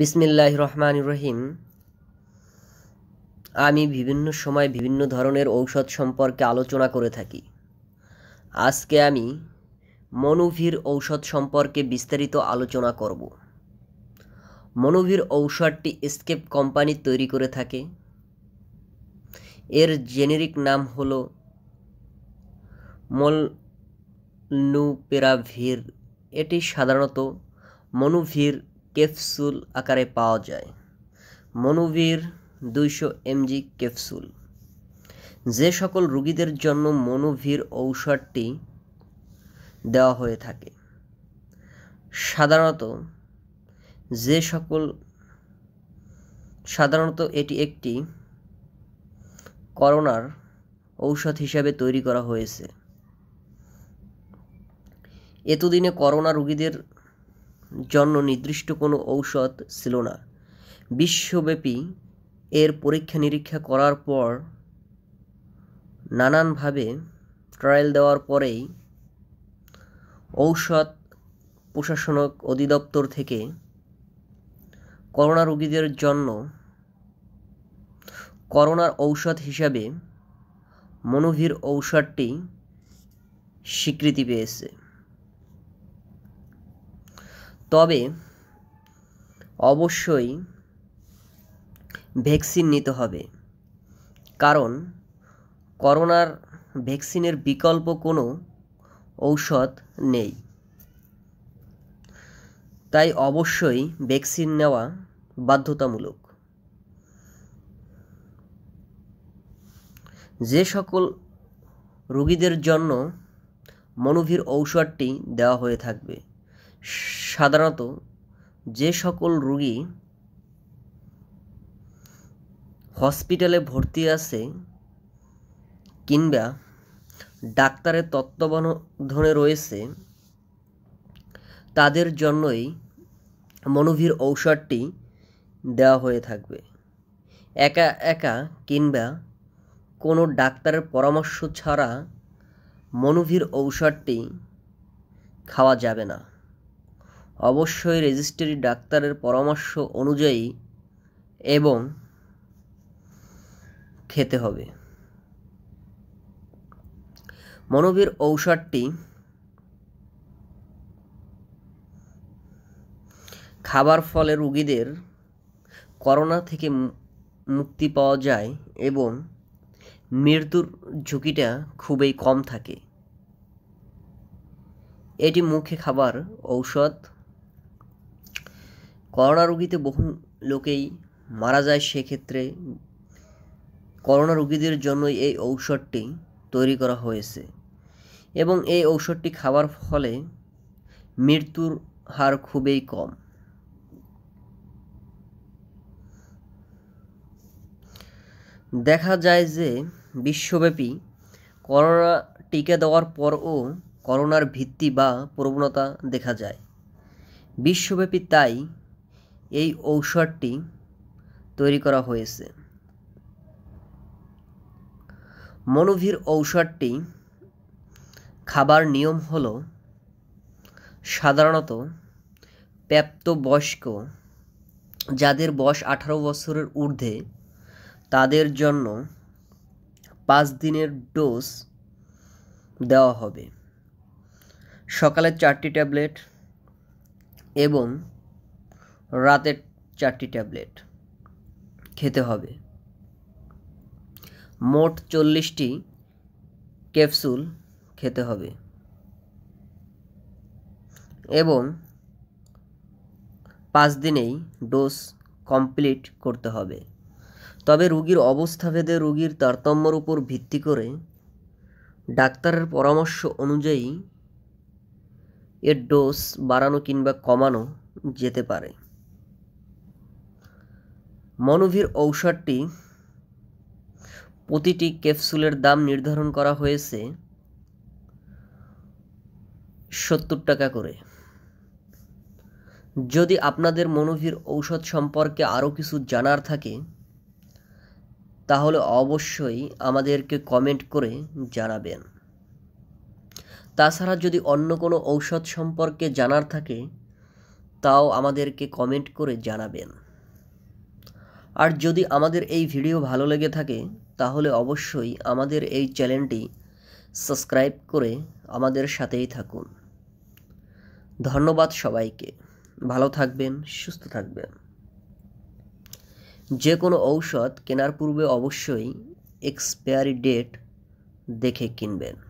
বিসমিল্লাহ রহমান রহিম আমি বিভিন্ন সময় বিভিন্ন ধরনের ঔষধ সম্পর্কে আলোচনা করে থাকি আজকে আমি মনুভির ঔষধ সম্পর্কে বিস্তারিত আলোচনা করব মনুভির ঔষধটি স্কেপ কোম্পানি তৈরি করে থাকে এর জেনেরিক নাম হল মলনুপেরাভির এটি সাধারণত মনুভির ক্যাপসুল আকারে পাওয়া যায় মনোভির দুইশো এমজি ক্যাপসুল যে সকল রুগীদের জন্য মনোভির ঔষধটি দেওয়া হয়ে থাকে সাধারণত যে সকল সাধারণত এটি একটি করোনার ঔষধ হিসাবে তৈরি করা হয়েছে এতদিনে করোনা রুগীদের জন্য নির্দিষ্ট কোনো ঔষধ ছিল না বিশ্বব্যাপী এর পরীক্ষা নিরীক্ষা করার পর নানানভাবে ট্রায়াল দেওয়ার পরেই ঔষধ প্রশাসনক অধিদপ্তর থেকে করোনা রোগীদের জন্য করোনার ঔষধ হিসাবে মনোভীর ঔষধটি স্বীকৃতি পেয়েছে তবে অবশ্যই ভ্যাকসিন নিতে হবে কারণ করোনার ভ্যাকসিনের বিকল্প কোনো ঔষধ নেই তাই অবশ্যই ভ্যাকসিন নেওয়া বাধ্যতামূলক যে সকল রোগীদের জন্য মনোভির ঔষধটি দেওয়া হয়ে থাকবে সাধারণত যে সকল রুগী হসপিটালে ভর্তি আছে কিংবা ডাক্তারের তত্ত্বাবধানে রয়েছে তাদের জন্যই মনোভীর ঔষধটি দেওয়া হয়ে থাকবে একা একা কিংবা কোনো ডাক্তারের পরামর্শ ছাড়া মনোভীর ঔষধটি খাওয়া যাবে না অবশ্যই রেজিস্ট্রি ডাক্তারের পরামর্শ অনুযায়ী এবং খেতে হবে মনোবীর ঔষধটি খাবার ফলে রুগীদের করোনা থেকে মুক্তি পাওয়া যায় এবং মৃত্যুর ঝুঁকিটা খুবই কম থাকে এটি মুখে খাবার ঔষধ করোনা রোগীতে বহু লোকেই মারা যায় সেক্ষেত্রে করোনা রোগীদের জন্যই এই ঔষধটি তৈরি করা হয়েছে এবং এই ঔষধটি খাওয়ার ফলে মৃত্যুর হার খুবই কম দেখা যায় যে বিশ্বব্যাপী করোনা টিকা দেওয়ার পরও করোনার ভিত্তি বা প্রবণতা দেখা যায় বিশ্বব্যাপী তাই এই ঔষধটি তৈরি করা হয়েছে মনোভীর ঔষধটি খাবার নিয়ম হল সাধারণত প্রাপ্তবয়স্ক যাদের বয়স আঠারো বছরের ঊর্ধ্বে তাদের জন্য পাঁচ দিনের ডোজ দেওয়া হবে সকালে চারটি ট্যাবলেট এবং রাতে চারটি ট্যাবলেট খেতে হবে মোট চল্লিশটি ক্যাপসুল খেতে হবে এবং পাঁচ দিনেই ডোজ কমপ্লিট করতে হবে তবে রুগীর অবস্থাভেদে রুগীর তারতম্যর উপর ভিত্তি করে ডাক্তারের পরামর্শ অনুযায়ী এর ডোজ বাড়ানো কিংবা কমানো যেতে পারে মনোভির ঔষধটি প্রতিটি ক্যাপসুলের দাম নির্ধারণ করা হয়েছে সত্তর টাকা করে যদি আপনাদের মনোভির ঔষধ সম্পর্কে আরও কিছু জানার থাকে তাহলে অবশ্যই আমাদেরকে কমেন্ট করে জানাবেন তাছাড়া যদি অন্য কোনো ঔষধ সম্পর্কে জানার থাকে তাও আমাদেরকে কমেন্ট করে জানাবেন আর যদি আমাদের এই ভিডিও ভালো লেগে থাকে তাহলে অবশ্যই আমাদের এই চ্যানেলটি সাবস্ক্রাইব করে আমাদের সাথেই থাকুন ধন্যবাদ সবাইকে ভালো থাকবেন সুস্থ থাকবেন যে কোনো ঔষধ কেনার পূর্বে অবশ্যই এক্সপায়ারি ডেট দেখে কিনবেন